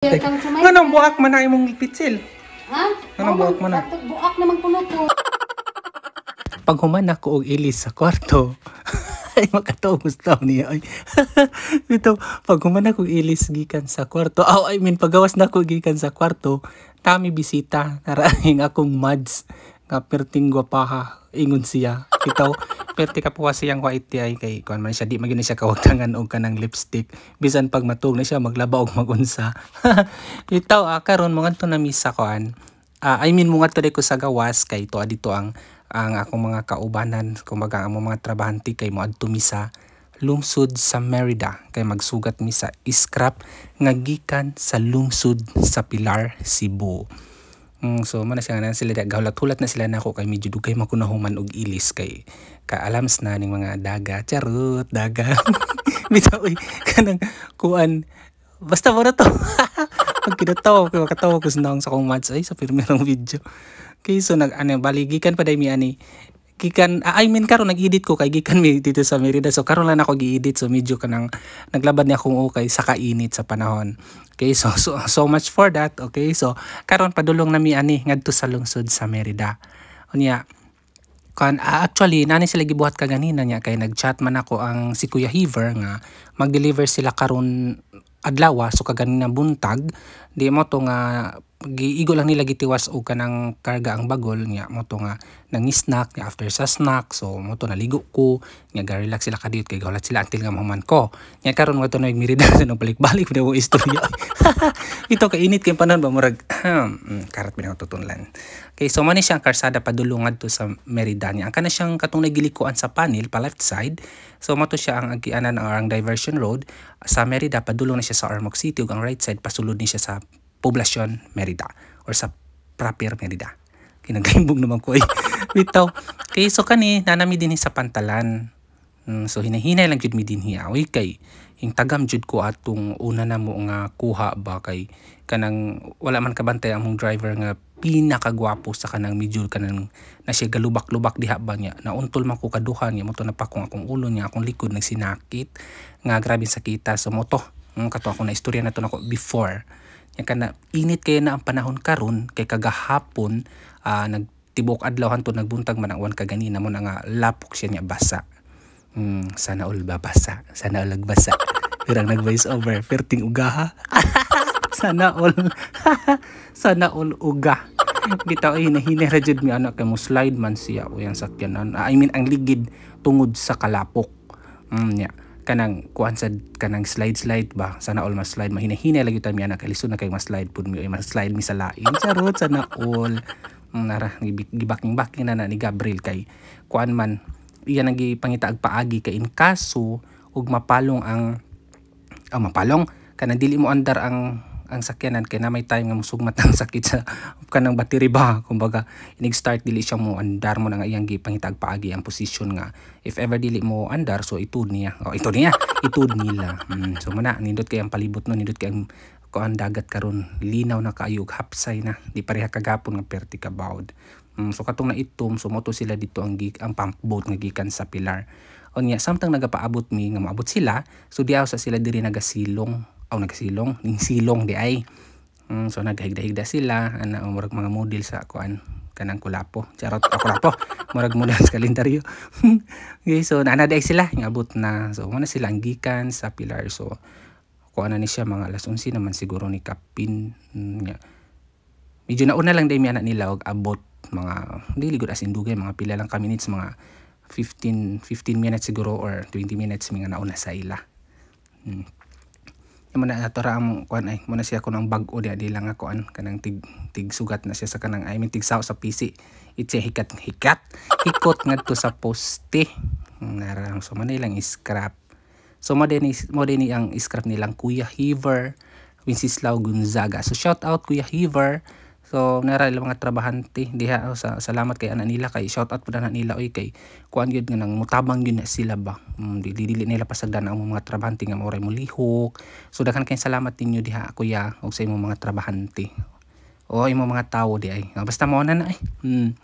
Welcome to my Anong buak man na imong pitsil? Ha? Anong buak man na? Buak naman kuno to. Oh. Pag humana ko og ilis sa kwarto. ay makatong gusto niya ay. Ito, pag humana ko ilis gikan sa kwarto. oh, I mean pagawas na ko gikan sa kwarto, tami bisita naraing akong mads nga perting gwapaha ingon siya bitaw perti kapuwa siyang white ay kay kuan man siya di magini siya kawagtangan og kanang lipstick bisan pag matug na siya maglaba og magunsa bitaw ah, karon mga to na misa kuan uh, I mean mga to ko sa gawas kay to ah, dito ang ang akong mga kaubanan kumbaga ang mga trabahante kay mo adto misa lungsod sa Merida kay magsugat mi sa iskrap nga gikan sa lungsod sa Pilar Cebu Mm, so mo na siya na sila gawlat-hulat na sila nako kay medyo dugay makunahuman og ilis kay kaalams na ning mga daga charot daga bitaw oy kanang kuan basta mo na to pag kinataw ko kataw ko sa kong match ay sa pirmirang video okay so nag ano baligikan pa day mi ani gikan ah, I mean karon nag-edit ko kay gikan mi dito sa Merida so karon lang ako gi-edit so medyo kanang naglabad ni akong okay sa kainit sa panahon Okay, so, so, so much for that. Okay, so karon padulong nami ani ngadto sa lungsod sa Merida. Unya, kan uh, actually nani sila gibuhat kaganina niya kay nagchat man ako ang si Kuya Heaver nga mag-deliver sila karon adlaw ah, so kaganina buntag di mo to nga igo lang nila gitiwas og kanang karga ang bagol nya mo to nga nang snack nya after sa snack so mo to naligo ko nga ga relax sila kadiyot kay gawlat sila until nga mahuman ko nya karon mo to na mirida sa no balik-balik pud mo istorya ito kay init kay panahon ba murag mm, karat pinaw tutunlan okay so man siyang karsada padulungad to sa Merida nya ang kana siyang katong nagilikuan sa panel pa left side so mo to siya ang agianan ang, ang diversion road sa Merida padulong na siya sa Ormoc City ug ang right side pasulod ni siya sa Poblacion, Merida or sa proper Merida. Kinagaimbog naman ko eh. ay bitaw. Kay so kani nanami din sa pantalan. Mm, so hinahinay lang jud mi din hiyawi kay yung tagam jud ko atong una na mo nga kuha ba kay kanang wala man kabantay ang mong driver nga pinakagwapo sa kanang medyo kanang na siya galubak-lubak diha ba niya nauntol man ko kaduhan niya mo to napakong akong ulo niya akong likod nagsinakit nga grabe sakita so mo to ang hmm, kato ako na istorya na to nako before yan kana init kay na ang panahon karon kay kagahapon uh, nagtibok adlaw hantud nagbuntag man ang uwan kaganina mo na nga lapok siya niya basa. mm, sana all babasa. Sana all basa Pero nag-voice over, perting ugaha. sana all. sana all uga. Bitaw ay nahinera mi anak kay mo slide man siya o yang sakyanan. Ah, I mean ang ligid tungod sa kalapok. Mm, yeah kanang kuan sa kanang slide slide ba sana all mas slide mahinahinay lagi tayo anak lisod na kay mas slide pud mi mas slide mi sa lain charot sana all mm, nara gibaking baking na na ni Gabriel kay kuan man iya nang gipangitaag paagi kay in kaso ug mapalong ang ah, mapalong kanang dili mo andar ang ang sakyanan kay na may time nga musugmat ang sakit sa kanang battery ba kumbaga inig start dili siya mo andar mo nang iyang iyang gipangitag paagi ang position nga if ever dili mo andar so itud niya oh ito niya itud nila mm, so muna nindot kay ang palibot no nindot kay ang kuan dagat karon linaw na kaayog hapsay na di pareha kagapon nga perti ka bawd mm, so katong na itom sumoto sila dito ang gig ang pump boat nga gikan sa pilar on nga samtang nagapaabot mi nga maabot sila so diaw sa sila diri nagasilong aw oh, nagsilong ning silong di ay mm, so naghigda-higda sila ana oh, murag mga model sa kuan kanang kulapo charot ako kulapo murag mo sa kalendaryo okay so naa day sila ngabot na so mo na sila ang gikan sa pilar so kuan na ni siya mga alas 11 naman siguro ni kapin nya mm, medyo una lang day mi anak nila og abot mga dili gud as in dugay mga pila lang ka minutes mga 15 15 minutes siguro or 20 minutes mga nauna sa ila mm. Imo na atora amo kuan ay mo na siya kunang bag-o diha di lang ako an kanang tig tig sugat na siya sa kanang I mean tig sa PC. It's hikat hikat ikot ngadto sa poste. Narang so man ilang scrap. So mo din mo din ang scrap nilang Kuya Heaver Wenceslao Gonzaga. So shout out Kuya Heaver So nara ilang mga trabahante diha oh, sa salamat kay ana nila kay shout out pud ana nila oy kay kuan gyud nga nang mutabang gyud na sila ba. Um, mm, dili dili nila pasagdan ang mga trabahante nga mo lihok. So daghan kay salamat ninyo diha kuya og sa imong mga trabahante. O imong mga tawo di ay. Ah, basta mao na na ay. Hmm.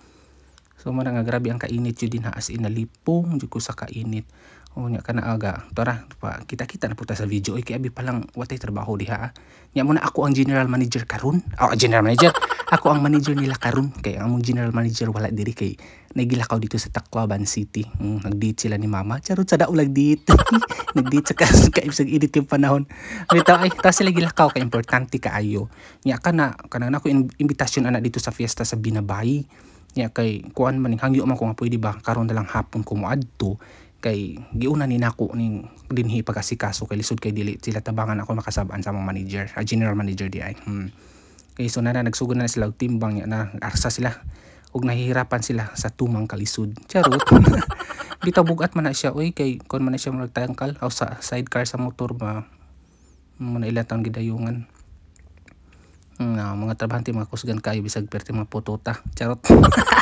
So mura nga grabe ang kainit jud din as in nalipong jud ko sa kainit. O nya kana aga. Tara pa kita-kita na puta sa video oy kay abi pa lang watay trabaho diha. Ah. Nya mo na ako ang general manager karon. Oh, ah, general manager ako ang manager nila karon kay ang mong general manager wala diri kay nagilakaw dito sa Tacloban City. Mm, nagdate sila ni Mama. Charot sa daog nagdate. nagdate sa kas kay sa edit yung panahon. Ano ay ta sila gilakaw kay importante kaayo. Nya ka na kanang ako imbitasyon ana dito sa fiesta sa Binabay. Nya kay kuan man hangyo man ko nga pwede ba karon na lang hapon ko moadto kay giuna ni nako ning dinhi pagasikaso kay lisod kay dili sila tabangan ako makasabaan sa mga manager, a general manager di ay. Hmm. Okay, so na nagsugod na, na sila og timbang niya na arsa sila ug nahihirapan sila sa tumang kalisud. Charot. Bitaw bugat man na siya oy kay kon man na siya murag tangkal o sa sidecar sa motor ba mo na ilatang gidayungan. Nga, mga trabahante mga kusgan kayo bisag perte mga potota. Charot.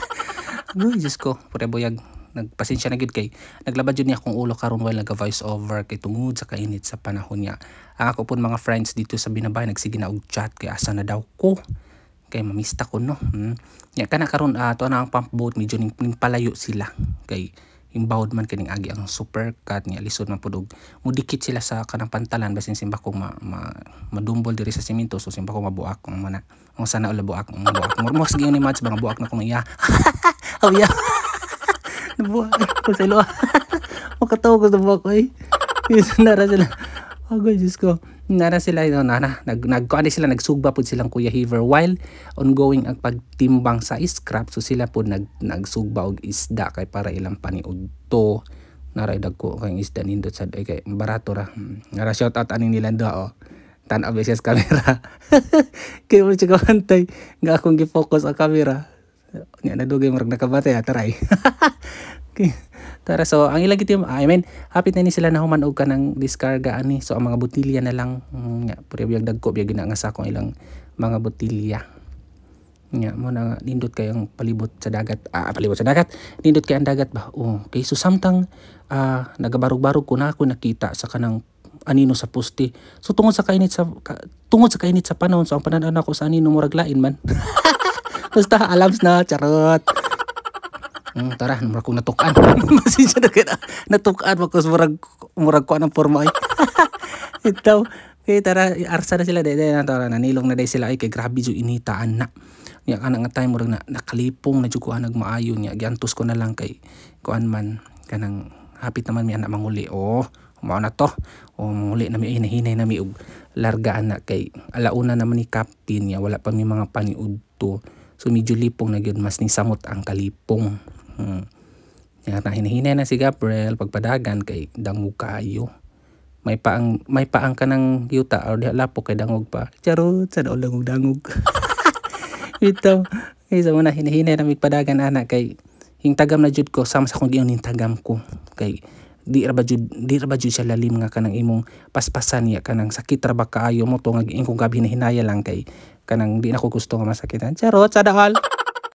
Uy, Diyos ko, pure boyag nagpasensya na gid kay naglabad jud niya akong ulo karon while naga voice over kay tungod sa kainit sa panahon niya ang ako pun mga friends dito sa binabay nagsige na og chat kay asa na daw ko kay mamista ko no hmm. nya kana karon uh, ah, to na ang pump boat medyo ning, ning palayo sila kay imbawd man kining agi ang super cut niya lisod man pudog mudikit sila sa kanang pantalan basin simba ko ma, ma madumbol diri sa semento so simba ko mabuak ang mana ang sana ula buak ang buak murmos gyud ni match bang buak na kuno iya oh yeah Nabuhay. Pagsalo. Makatawa ko sa buha ko eh. Minsan nara sila. Oh God, Diyos ko. Nara sila, no, nara, nag, nag, ano sila, nagsugba po silang Kuya Heaver while ongoing ang pagtimbang sa scrap. So sila po nag, nagsugba og isda kay para ilang paniod to. Nara ko kay isda nindot sa ay kay barato ra. Nara shout out ani nila do oh. Tan-aw camera. kay mo siya kantay nga akong gi-focus ang camera nga nadugay murag nakabate ha taray okay. tara so ang ilang itim I mean hapit na ni sila na human og kanang diskarga ani so ang mga botilya na lang mm, nga puri biyag dagko biyag gina nga sakong ilang mga botilya nga mo na nindot kayong palibot sa dagat ah palibot sa dagat nindot kay ang dagat ba oh, okay so samtang ah, nagabarog-barog ko na ako nakita sa kanang anino sa poste so tungod sa kainit sa ka, tungod sa kainit sa panahon so ang pananaw ko sa anino murag lain man Basta alams hmm, na, charot. Mm, tara, murag kong natukan. Masensya na kaya natukan. Magkos murag, murag ko ng forma ay. Ito. Okay, tara, arsa na sila. Dahil na, tara, nanilong na dahil sila. Ay, kay grabe yung initaan na. Nga, anak nga tayo, murag na, nakalipong na jukuan nagmaayon. Nga, giantos ko na lang kay kuan man. Kanang hapit naman may anak manguli. Oh, mao na to. O oh, manguli na may hinahinay na may larga na kay alauna naman ni Captain. Nga, wala pa may mga paniudto. to So medyo lipong na gyud mas ni samot ang kalipong. Hmm. Yata hinihinay na si Gabriel pagpadagan kay dangog kaayo. May paang may paang kanang yuta or di lapo kay dangog pa. Charot sa daol dangog dangog. Bitaw. Kay sa una hinihinay na migpadagan ana kay hing tagam na jud ko sama sa kong giyon hing tagam ko kay di ra jud di ra ba jud siya lalim nga kanang imong paspasan niya kanang sakit ra ba kaayo mo to nga giing kong gabi na hinaya lang kay kanang di na ko gusto nga masakitan. Charot, sadaal.